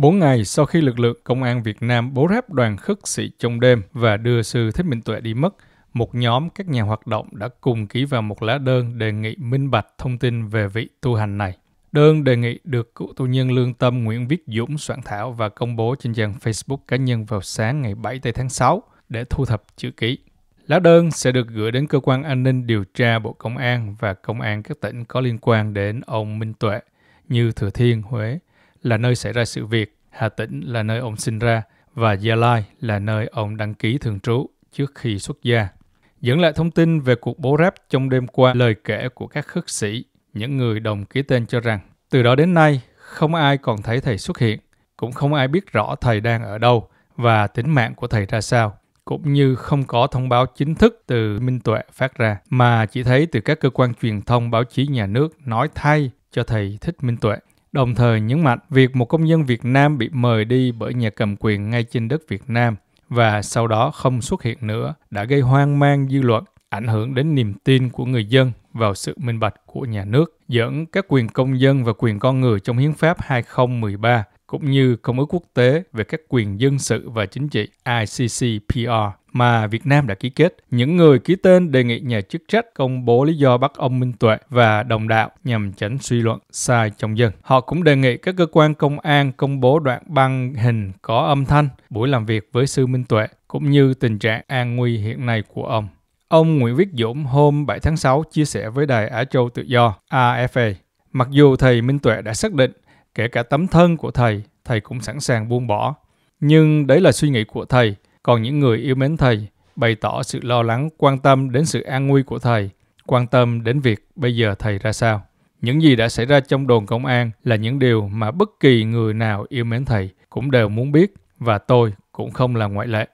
Bốn ngày sau khi lực lượng công an Việt Nam bố ráp đoàn khất sĩ trong đêm và đưa sư Thích Minh Tuệ đi mất, một nhóm các nhà hoạt động đã cùng ký vào một lá đơn đề nghị minh bạch thông tin về vị tu hành này. Đơn đề nghị được cựu tu nhân lương tâm Nguyễn Viết Dũng soạn thảo và công bố trên trang Facebook cá nhân vào sáng ngày 7 tây tháng 6 để thu thập chữ ký. Lá đơn sẽ được gửi đến cơ quan an ninh điều tra Bộ Công an và công an các tỉnh có liên quan đến ông Minh Tuệ như Thừa Thiên, Huế – là nơi xảy ra sự việc, Hà Tĩnh là nơi ông sinh ra và Gia Lai là nơi ông đăng ký thường trú trước khi xuất gia. Dẫn lại thông tin về cuộc bố ráp trong đêm qua lời kể của các khất sĩ, những người đồng ký tên cho rằng từ đó đến nay không ai còn thấy thầy xuất hiện, cũng không ai biết rõ thầy đang ở đâu và tính mạng của thầy ra sao cũng như không có thông báo chính thức từ Minh Tuệ phát ra, mà chỉ thấy từ các cơ quan truyền thông báo chí nhà nước nói thay cho thầy Thích Minh Tuệ đồng thời nhấn mạnh việc một công dân Việt Nam bị mời đi bởi nhà cầm quyền ngay trên đất Việt Nam và sau đó không xuất hiện nữa đã gây hoang mang dư luận, ảnh hưởng đến niềm tin của người dân vào sự minh bạch của nhà nước, dẫn các quyền công dân và quyền con người trong Hiến pháp 2013 cũng như Công ước Quốc tế về các quyền dân sự và chính trị ICCPR mà Việt Nam đã ký kết. Những người ký tên đề nghị nhà chức trách công bố lý do bắt ông Minh Tuệ và đồng đạo nhằm tránh suy luận sai trong dân. Họ cũng đề nghị các cơ quan công an công bố đoạn băng hình có âm thanh buổi làm việc với sư Minh Tuệ cũng như tình trạng an nguy hiện nay của ông. Ông Nguyễn Viết Dũng hôm 7 tháng 6 chia sẻ với đài Á Châu Tự Do AFA. Mặc dù thầy Minh Tuệ đã xác định kể cả tấm thân của thầy, thầy cũng sẵn sàng buông bỏ. Nhưng đấy là suy nghĩ của thầy, còn những người yêu mến thầy bày tỏ sự lo lắng, quan tâm đến sự an nguy của thầy, quan tâm đến việc bây giờ thầy ra sao. Những gì đã xảy ra trong đồn công an là những điều mà bất kỳ người nào yêu mến thầy cũng đều muốn biết và tôi cũng không là ngoại lệ.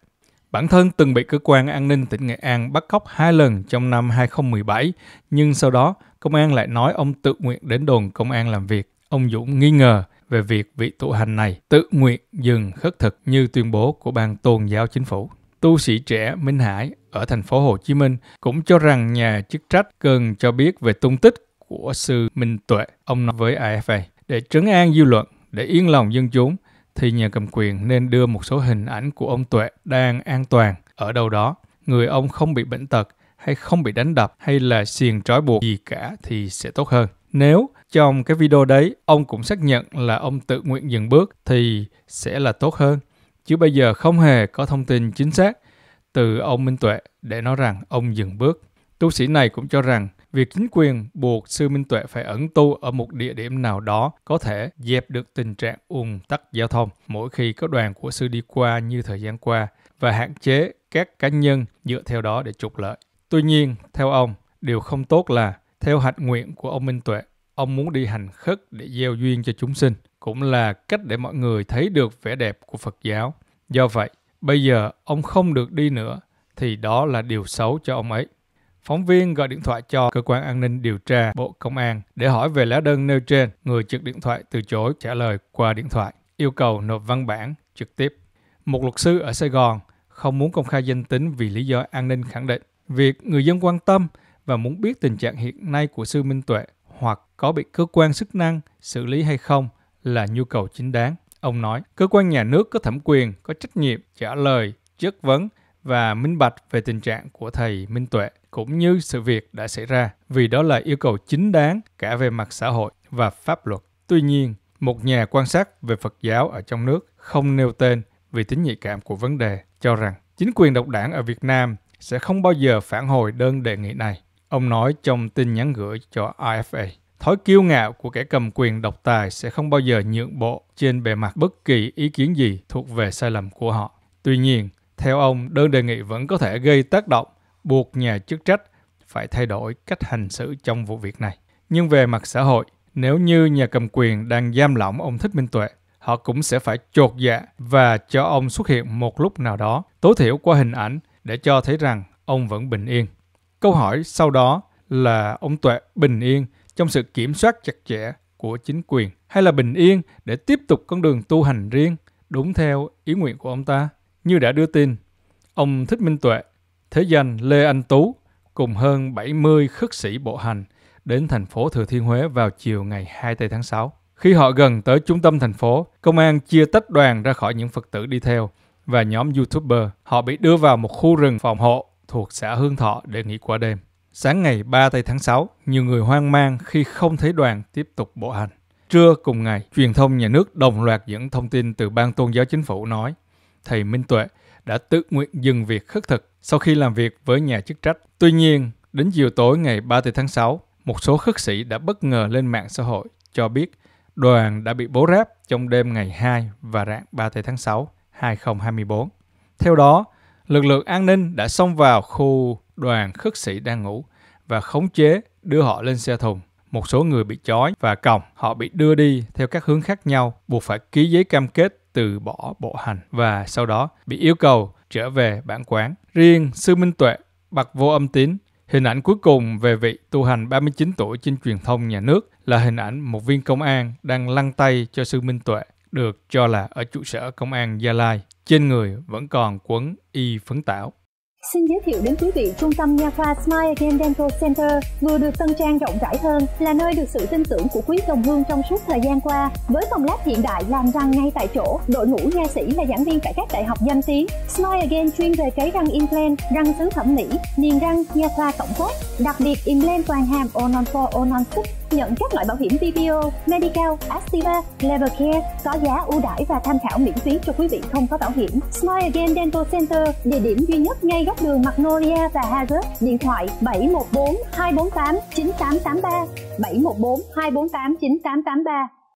Bản thân từng bị cơ quan an ninh tỉnh Nghệ An bắt cóc hai lần trong năm 2017, nhưng sau đó công an lại nói ông tự nguyện đến đồn công an làm việc. Ông Dũng nghi ngờ về việc vị tu hành này tự nguyện dừng khất thực như tuyên bố của ban tôn giáo chính phủ. Tu sĩ trẻ Minh Hải ở thành phố Hồ Chí Minh cũng cho rằng nhà chức trách cần cho biết về tung tích của sư Minh Tuệ, ông nói với AFA, để trấn an dư luận, để yên lòng dân chúng thì nhà cầm quyền nên đưa một số hình ảnh của ông Tuệ đang an toàn ở đâu đó, người ông không bị bệnh tật hay không bị đánh đập hay là xiềng trói buộc gì cả thì sẽ tốt hơn. Nếu trong cái video đấy ông cũng xác nhận là ông tự nguyện dừng bước thì sẽ là tốt hơn. Chứ bây giờ không hề có thông tin chính xác từ ông Minh Tuệ để nói rằng ông dừng bước. Tu sĩ này cũng cho rằng việc chính quyền buộc sư Minh Tuệ phải ẩn tu ở một địa điểm nào đó có thể dẹp được tình trạng ùn tắc giao thông mỗi khi có đoàn của sư đi qua như thời gian qua và hạn chế các cá nhân dựa theo đó để trục lợi. Tuy nhiên, theo ông, điều không tốt là theo hạch nguyện của ông Minh Tuệ Ông muốn đi hành khất để gieo duyên cho chúng sinh, cũng là cách để mọi người thấy được vẻ đẹp của Phật giáo. Do vậy, bây giờ ông không được đi nữa thì đó là điều xấu cho ông ấy. Phóng viên gọi điện thoại cho cơ quan an ninh điều tra Bộ Công an để hỏi về lá đơn nêu trên. Người trực điện thoại từ chối trả lời qua điện thoại, yêu cầu nộp văn bản trực tiếp. Một luật sư ở Sài Gòn không muốn công khai danh tính vì lý do an ninh khẳng định. Việc người dân quan tâm và muốn biết tình trạng hiện nay của sư Minh Tuệ hoặc có bị cơ quan chức năng xử lý hay không là nhu cầu chính đáng. Ông nói, cơ quan nhà nước có thẩm quyền, có trách nhiệm trả lời, chất vấn và minh bạch về tình trạng của thầy Minh Tuệ cũng như sự việc đã xảy ra vì đó là yêu cầu chính đáng cả về mặt xã hội và pháp luật. Tuy nhiên, một nhà quan sát về Phật giáo ở trong nước không nêu tên vì tính nhạy cảm của vấn đề cho rằng chính quyền độc đảng ở Việt Nam sẽ không bao giờ phản hồi đơn đề nghị này. Ông nói trong tin nhắn gửi cho ifa Thói kiêu ngạo của kẻ cầm quyền độc tài sẽ không bao giờ nhượng bộ trên bề mặt bất kỳ ý kiến gì thuộc về sai lầm của họ. Tuy nhiên, theo ông, đơn đề nghị vẫn có thể gây tác động, buộc nhà chức trách phải thay đổi cách hành xử trong vụ việc này. Nhưng về mặt xã hội, nếu như nhà cầm quyền đang giam lỏng ông Thích Minh Tuệ, họ cũng sẽ phải chột dạ và cho ông xuất hiện một lúc nào đó, tối thiểu qua hình ảnh để cho thấy rằng ông vẫn bình yên. Câu hỏi sau đó là ông Tuệ bình yên trong sự kiểm soát chặt chẽ của chính quyền hay là bình yên để tiếp tục con đường tu hành riêng đúng theo ý nguyện của ông ta. Như đã đưa tin, ông Thích Minh Tuệ, thế danh Lê Anh Tú cùng hơn 70 khất sĩ bộ hành đến thành phố Thừa Thiên Huế vào chiều ngày 24 tháng 6. Khi họ gần tới trung tâm thành phố, công an chia tách đoàn ra khỏi những Phật tử đi theo và nhóm YouTuber. Họ bị đưa vào một khu rừng phòng hộ thuộc xã Hương Thọ để nghỉ qua đêm. Sáng ngày 3 tây tháng 6, nhiều người hoang mang khi không thấy đoàn tiếp tục bộ hành. Trưa cùng ngày, truyền thông nhà nước đồng loạt dẫn thông tin từ ban tôn giáo chính phủ nói thầy Minh Tuệ đã tự nguyện dừng việc khất thực sau khi làm việc với nhà chức trách. Tuy nhiên, đến chiều tối ngày 3 tháng 6, một số khất sĩ đã bất ngờ lên mạng xã hội cho biết đoàn đã bị bố ráp trong đêm ngày 2 và rạng 3 tháng 6, 2024. Theo đó, lực lượng an ninh đã xông vào khu đoàn khất sĩ đang ngủ và khống chế đưa họ lên xe thùng. Một số người bị trói và còng, họ bị đưa đi theo các hướng khác nhau, buộc phải ký giấy cam kết từ bỏ bộ hành và sau đó bị yêu cầu trở về bản quán. Riêng Sư Minh Tuệ, bậc vô âm tín, hình ảnh cuối cùng về vị tu hành 39 tuổi trên truyền thông nhà nước là hình ảnh một viên công an đang lăn tay cho Sư Minh Tuệ được cho là ở trụ sở công an Gia Lai. Trên người vẫn còn quấn y phấn tảo. Xin giới thiệu đến quý vị trung tâm nha khoa Smile Again Dental Center vừa được tân trang rộng rãi hơn là nơi được sự tin tưởng của quý đồng hương trong suốt thời gian qua với phòng lab hiện đại làm răng ngay tại chỗ đội ngũ nha sĩ là giảng viên tại các đại học danh tiếng Smile Again chuyên về cấy răng implant răng xứ thẩm mỹ niềng răng nha khoa tổng quát đặc biệt implant toàn hàm Onon 4 Onon 6 nhận các loại bảo hiểm VPO, Medical, Astiva, Care có giá ưu đãi và tham khảo miễn phí cho quý vị không có bảo hiểm. Smile Again Dental Center, địa điểm duy nhất ngay góc đường Magnolia và Harvard, điện thoại 714 248 9883 714 248 9883